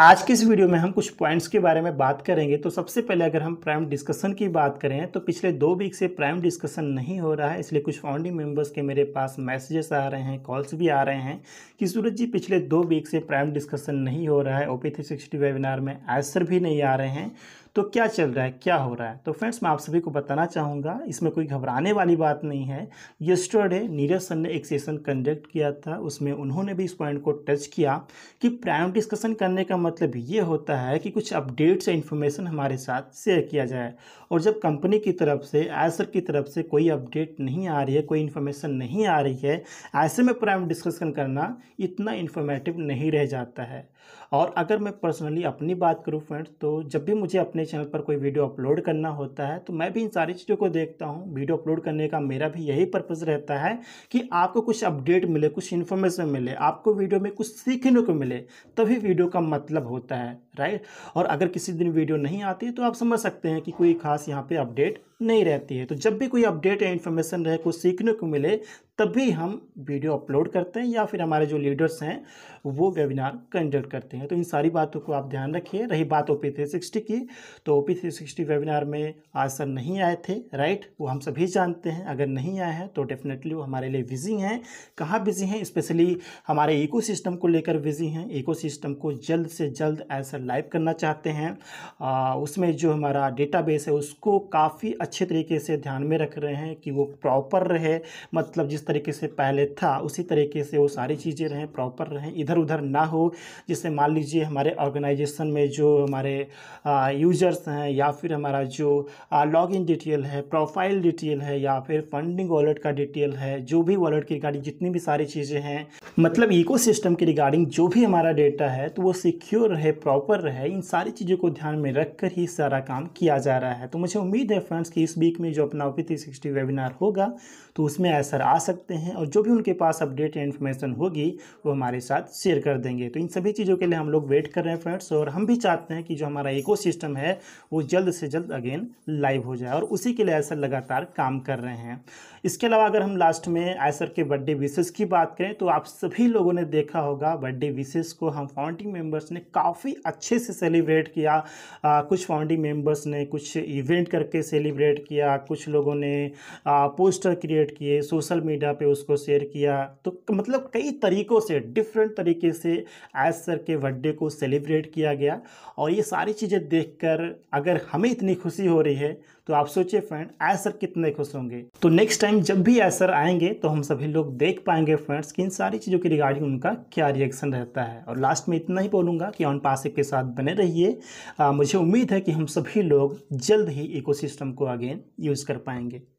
आज के इस वीडियो में हम कुछ पॉइंट्स के बारे में बात करेंगे तो सबसे पहले अगर हम प्राइम डिस्कशन की बात करें तो पिछले दो वीक से प्राइम डिस्कशन नहीं हो रहा है इसलिए कुछ फाउंडिंग मेंबर्स के मेरे पास मैसेजेस आ रहे हैं कॉल्स भी आ रहे हैं कि सूरज जी पिछले दो वीक से प्राइम डिस्कशन नहीं हो रहा है ओ थ्री वेबिनार में आंसर भी नहीं आ रहे हैं तो क्या चल रहा है क्या हो रहा है तो फ्रेंड्स मैं आप सभी को बताना चाहूँगा इसमें कोई घबराने वाली बात नहीं है येस्टरडे नीरज सर ने एक सेशन कंडक्ट किया था उसमें उन्होंने भी इस पॉइंट को टच किया कि प्राइम डिस्कशन करने का मतलब ये होता है कि कुछ अपडेट्स या इन्फॉर्मेशन हमारे साथ शेयर किया जाए और जब कंपनी की तरफ से आयसर की तरफ से कोई अपडेट नहीं आ रही है कोई इन्फॉर्मेशन नहीं आ रही है ऐसे में प्राइम डिस्कशन करना इतना इन्फॉर्मेटिव नहीं रह जाता है और अगर मैं पर्सनली अपनी बात करूँ फ्रेंड्स तो जब भी मुझे अपने अपने चैनल पर कोई वीडियो अपलोड करना होता है तो मैं भी इन सारी चीज़ों को देखता हूँ वीडियो अपलोड करने का मेरा भी यही पर्पज़ रहता है कि आपको कुछ अपडेट मिले कुछ इन्फॉर्मेशन मिले आपको वीडियो में कुछ सीखने को मिले तभी वीडियो का मतलब होता है राइट और अगर किसी दिन वीडियो नहीं आती तो आप समझ सकते हैं कि कोई खास यहाँ पे अपडेट नहीं रहती है तो जब भी कोई अपडेट या इन्फॉर्मेशन रहे कुछ सीखने को मिले तभी हम वीडियो अपलोड करते हैं या फिर हमारे जो लीडर्स हैं वो वेबिनार कंडक्ट करते हैं तो इन सारी बातों को आप ध्यान रखिए रही बात ओ पी थ्री सिक्सटी की तो O P three sixty webinar में आज सर नहीं आए थे राइट वो हम सभी जानते हैं अगर नहीं आए हैं तो डेफिनेटली वो हमारे लिए बिजी हैं कहाँ बिजी हैं स्पेशली हमारे इको को लेकर बिजी हैं इको को जल्द से जल्द ऐसा लाइव करना चाहते हैं आ, उसमें जो हमारा डेटाबेस है उसको काफ़ी अच्छे तरीके से ध्यान में रख रहे हैं कि वो प्रॉपर रहे मतलब जिस तरीके से पहले था उसी तरीके से वो सारी चीज़ें रहें प्रॉपर रहें इधर उधर ना हो जैसे मान लीजिए हमारे ऑर्गेनाइजेशन में जो हमारे यूजर्स हैं या फिर हमारा जो लॉग इन डिटेल है प्रोफाइल डिटेल है या फिर फंडिंग वॉलेट का डिटेल है जो भी वॉलेट की रिगार्डिंग जितनी भी सारी चीज़ें हैं मतलब इकोसिस्टम के रिगार्डिंग जो भी हमारा डेटा है तो वो सिक्योर रहे प्रॉपर पर रहे इन सारी चीज़ों को ध्यान में रखकर ही सारा काम किया जा रहा है तो मुझे उम्मीद है फ्रेंड्स कि इस वीक में जो अपना ओपी थ्री सिक्सटी वेबिनार होगा तो उसमें ऐसा आ सकते हैं और जो भी उनके पास अपडेट या इन्फॉर्मेशन होगी वो हमारे साथ शेयर कर देंगे तो इन सभी चीज़ों के लिए हम लोग वेट कर रहे हैं फ्रेंड्स और हम भी चाहते हैं कि जो हमारा इको है वो जल्द से जल्द अगेन लाइव हो जाए और उसी के लिए ऐसा लगातार काम कर रहे हैं इसके अलावा अगर हम लास्ट में ऐसर के बर्थडे विशेष की बात करें तो आप सभी लोगों ने देखा होगा बर्थडे विशेष को हम फाउंडिंग मेंबर्स ने काफ़ी अच्छा अच्छे से सेलिब्रेट किया आ, कुछ फाउंडिंग मेंबर्स ने कुछ इवेंट करके सेलिब्रेट किया कुछ लोगों ने आ, पोस्टर क्रिएट किए सोशल मीडिया पे उसको शेयर किया तो मतलब कई तरीक़ों से डिफरेंट तरीके से एज सर के बर्थडे को सेलिब्रेट किया गया और ये सारी चीज़ें कर अगर हमें इतनी खुशी हो रही है तो आप सोचिए फ्रेंड ऐसर कितने खुश होंगे तो नेक्स्ट टाइम जब भी ऐसर सर आएंगे तो हम सभी लोग देख पाएंगे फ्रेंड्स कि इन सारी चीज़ों के रिगार्डिंग उनका क्या रिएक्शन रहता है और लास्ट में इतना ही बोलूँगा कि ऑन पासिक के साथ साथ बने रहिए मुझे उम्मीद है कि हम सभी लोग जल्द ही इकोसिस्टम को आगे यूज़ कर पाएंगे